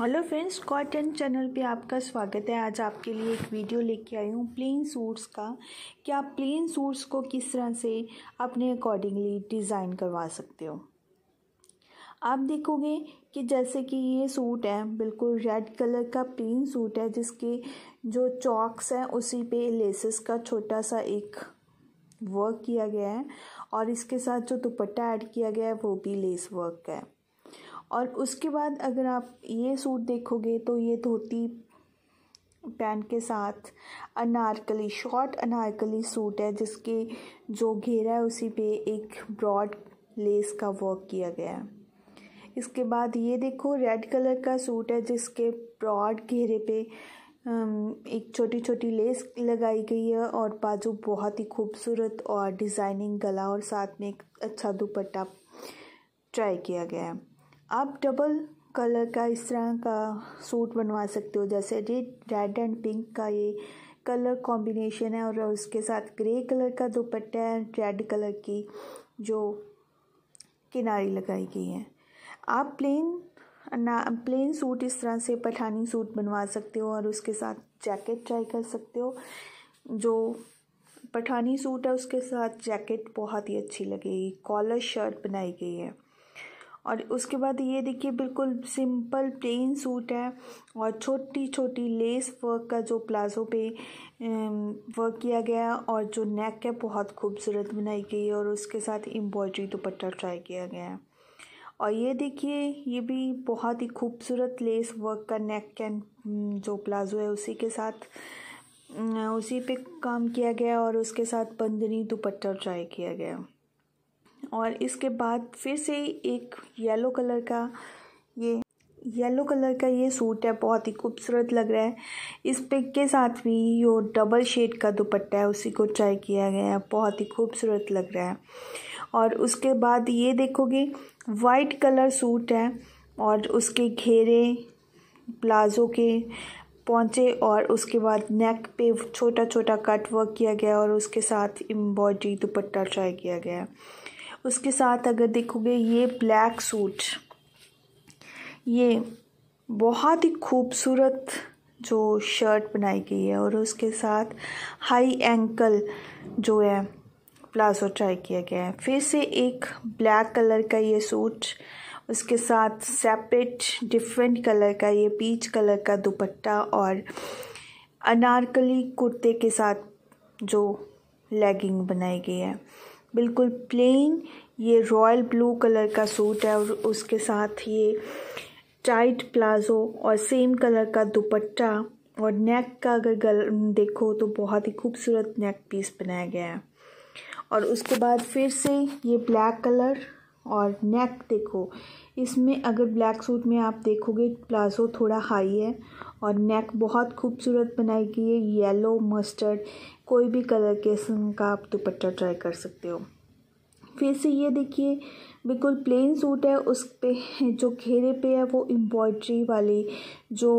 hello friends cotton channel पे आपका स्वागत है आज आपके लिए एक वीडियो लेके आई हूँ प्लेन सूट्स का कि आप प्लेन सूट्स को किस तरह से अपने अकॉर्डिंगली डिज़ाइन करवा सकते हो आप देखोगे कि जैसे कि ये सूट है बिल्कुल रेड कलर का प्लेन सूट है जिसके जो चॉक्स हैं उसी पे लेसेस का छोटा सा एक वर्क किया गया है और इसके साथ जो दुपट्टा ऐड किया गया है वो भी लेस वर्क है और उसके बाद अगर आप ये सूट देखोगे तो ये धोती पैंट के साथ अनारकली शॉर्ट अनारकली सूट है जिसके जो घेरा है उसी पे एक ब्रॉड लेस का वर्क किया गया है इसके बाद ये देखो रेड कलर का सूट है जिसके ब्रॉड घेरे पे एक छोटी छोटी लेस लगाई गई है और बाजू बहुत ही खूबसूरत और डिज़ाइनिंग गला और साथ में एक अच्छा दुपट्टा ट्राई किया गया है आप डबल कलर का इस तरह का सूट बनवा सकते हो जैसे रेड रेड एंड पिंक का ये कलर कॉम्बिनेशन है और उसके साथ ग्रे कलर का दुपट्टा है रेड कलर की जो किनारी लगाई गई है आप प्लेन ना प्लेन सूट इस तरह से पठानी सूट बनवा सकते हो और उसके साथ जैकेट ट्राई कर सकते हो जो पठानी सूट है उसके साथ जैकेट बहुत ही अच्छी लगेगी कॉलर शर्ट बनाई गई है और उसके बाद ये देखिए बिल्कुल सिंपल प्लेन सूट है और छोटी छोटी लेस वर्क का जो प्लाजो पे वर्क किया गया है और जो नेक है बहुत खूबसूरत बनाई गई है और उसके साथ एम्ब्रॉयडरी दुपट्टा ट्राई किया गया है और ये देखिए ये भी बहुत ही खूबसूरत लेस वर्क का नेक एंड हम्म, जो प्लाजो है उसी के साथ उसी पे काम किया गया और उसके साथ बंदनी दुपट्टा ट्राई किया गया और इसके बाद फिर से एक येलो कलर का ये येलो कलर का ये सूट है बहुत ही खूबसूरत लग रहा है इस पिक के साथ भी यो डबल शेड का दुपट्टा है उसी को ट्राई किया गया है बहुत ही खूबसूरत लग रहा है और उसके बाद ये देखोगे वाइट कलर सूट है और उसके घेरे प्लाजो के पहुँचे और उसके बाद नेक पे छोटा छोटा कट वर्क किया गया और उसके साथ एम्ब्रॉयडरी दुपट्टा ट्राई किया गया है उसके साथ अगर देखोगे ये ब्लैक सूट ये बहुत ही खूबसूरत जो शर्ट बनाई गई है और उसके साथ हाई एंकल जो है प्लाजो ट्राई किया गया है फिर से एक ब्लैक कलर का ये सूट उसके साथ सेपरेट डिफरेंट कलर का ये पीच कलर का दुपट्टा और अनारकली कुर्ते के साथ जो लेगिंग बनाई गई है बिल्कुल प्लेन ये रॉयल ब्लू कलर का सूट है और उसके साथ ये टाइट प्लाजो और सेम कलर का दुपट्टा और नेक का अगर गल देखो तो बहुत ही खूबसूरत नेक पीस बनाया गया है और उसके बाद फिर से ये ब्लैक कलर और नेक देखो इसमें अगर ब्लैक सूट में आप देखोगे प्लाज़ो थोड़ा हाई है और नेक बहुत खूबसूरत बनाई गई है येलो मस्टर्ड कोई भी कलर के का आप दुपट्टा ट्राई कर सकते हो फिर से ये देखिए बिल्कुल प्लेन सूट है उस पे जो घेरे पे है वो एम्ब्रॉयड्री वाली जो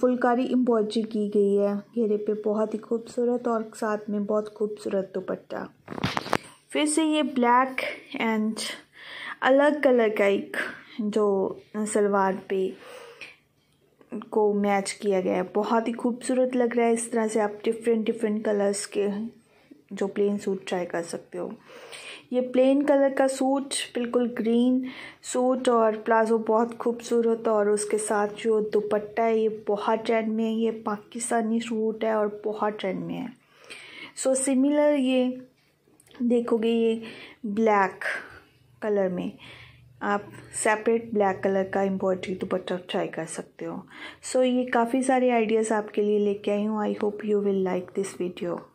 फुलकारी एम्ब्रॉयड्री की गई है घेरे पे बहुत ही खूबसूरत और साथ में बहुत खूबसूरत दुपट्टा फिर से ये ब्लैक एंड अलग कलर का एक जो सलवार पे को मैच किया गया है बहुत ही खूबसूरत लग रहा है इस तरह से आप डिफरेंट डिफरेंट कलर्स के जो प्लेन सूट ट्राई कर सकते हो ये प्लेन कलर का सूट बिल्कुल ग्रीन सूट और प्लाजो बहुत खूबसूरत और उसके साथ जो दुपट्टा है ये बहुत ट्रेंड में है ये पाकिस्तानी सूट है और बहुत ट्रेंड में है सो so, सिमिलर ये देखोगे ये ब्लैक कलर में आप सेपरेट ब्लैक कलर का एम्ब्रॉयड्री दुपट्टा ट्राई कर सकते हो सो so, ये काफ़ी सारे आइडियाज़ आपके लिए लेके आई हूँ I hope you will like this video